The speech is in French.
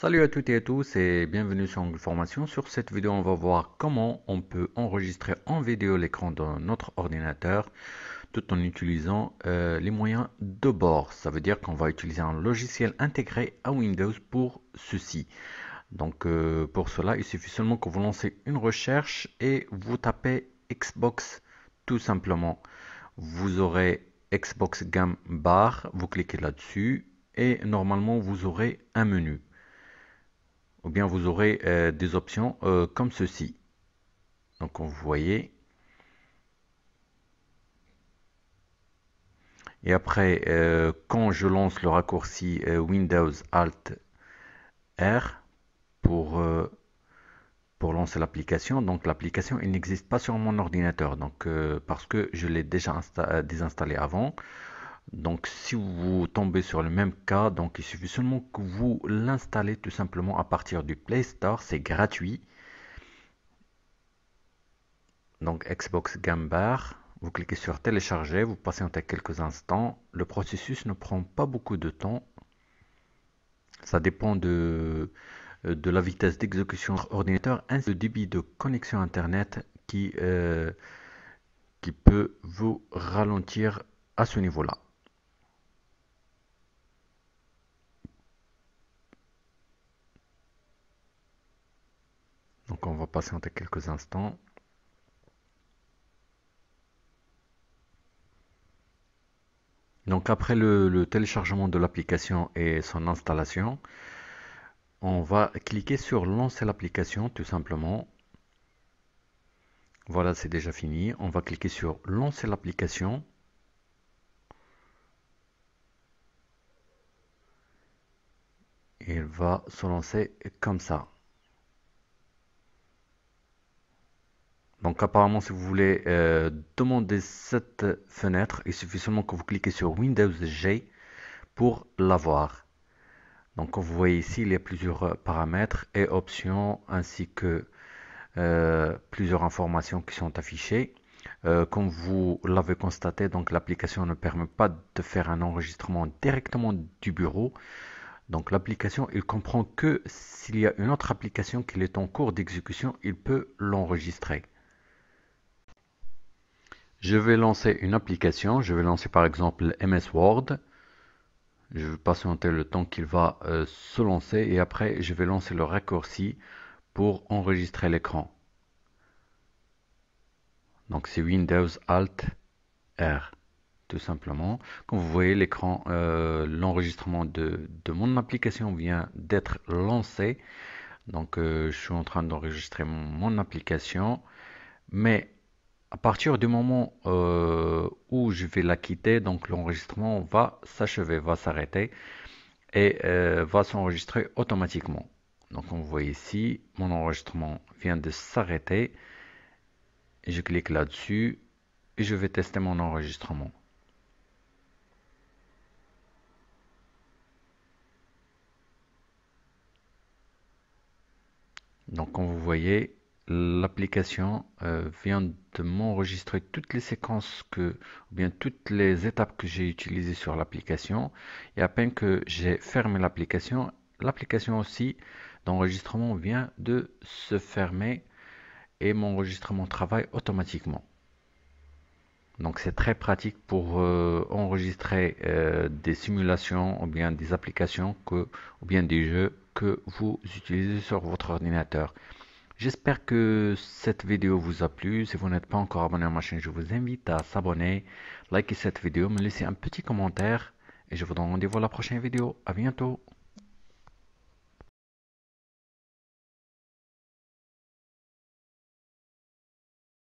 Salut à toutes et à tous et bienvenue sur Angle Formation. Sur cette vidéo, on va voir comment on peut enregistrer en vidéo l'écran de notre ordinateur tout en utilisant euh, les moyens de bord. Ça veut dire qu'on va utiliser un logiciel intégré à Windows pour ceci. Donc euh, pour cela, il suffit seulement que vous lancez une recherche et vous tapez Xbox tout simplement. Vous aurez Xbox Game Bar, vous cliquez là-dessus et normalement vous aurez un menu ou bien vous aurez euh, des options euh, comme ceci. Donc vous voyez. Et après, euh, quand je lance le raccourci Windows Alt R pour, pour lancer l'application, donc l'application il n'existe pas sur mon ordinateur, donc parce que je l'ai déjà désinstallé avant donc si vous tombez sur le même cas donc il suffit seulement que vous l'installez tout simplement à partir du Play Store c'est gratuit donc Xbox Game Bar, vous cliquez sur télécharger vous passez patientez quelques instants le processus ne prend pas beaucoup de temps ça dépend de, la vitesse d'exécution ordinateur ainsi que le débit de connexion internet qui, euh, qui peut vous ralentir à ce niveau là donc on va patienter quelques instants. Donc après le, le téléchargement de l'application et son installation, on va cliquer sur lancer l'application tout simplement. Voilà, c'est déjà fini. On va cliquer sur lancer l'application. Il va se lancer comme ça. Donc apparemment si vous voulez euh, demander cette fenêtre, il suffit seulement que vous cliquez sur Windows G pour l'avoir. Donc vous voyez ici, il y a plusieurs euh, paramètres et options ainsi que euh, plusieurs informations qui sont affichées. comme vous l'avez constaté, donc l'application ne permet pas de faire un enregistrement directement du bureau. Donc l'application, il comprend que s'il y a une autre application qui est en cours d'exécution, il peut l'enregistrer je vais lancer une application. Je vais lancer par exemple MS Word. Je vais patienter le temps qu'il va euh, se lancer et après je vais lancer le raccourci pour enregistrer l'écran. Donc c'est Windows Alt R tout simplement. Comme vous voyez l'écran, euh, l'enregistrement de, mon application vient d'être lancé. Donc euh, je suis en train d'enregistrer mon, mon application. Mais à partir du moment euh, où je vais la quitter, donc l'enregistrement va s'achever, va s'arrêter et euh, va s'enregistrer automatiquement. Donc on voit ici, mon enregistrement vient de s'arrêter. Je clique là-dessus et je vais tester mon enregistrement. Donc comme vous voyez, l'application euh, vient de m'enregistrer toutes les séquences que, ou bien toutes les étapes que j'ai utilisées sur l'application. Et à peine que j'ai fermé l'application, l'application aussi d'enregistrement vient de se fermer et mon enregistrement travaille automatiquement. Donc c'est très pratique pour euh, enregistrer euh, des simulations ou bien des applications que, ou bien des jeux que vous utilisez sur votre ordinateur. J'espère que cette vidéo vous a plu. Si vous n'êtes pas encore abonné à ma chaîne, je vous invite à s'abonner, liker cette vidéo, me laisser un petit commentaire. Et je vous donne rendez-vous à la prochaine vidéo. À bientôt.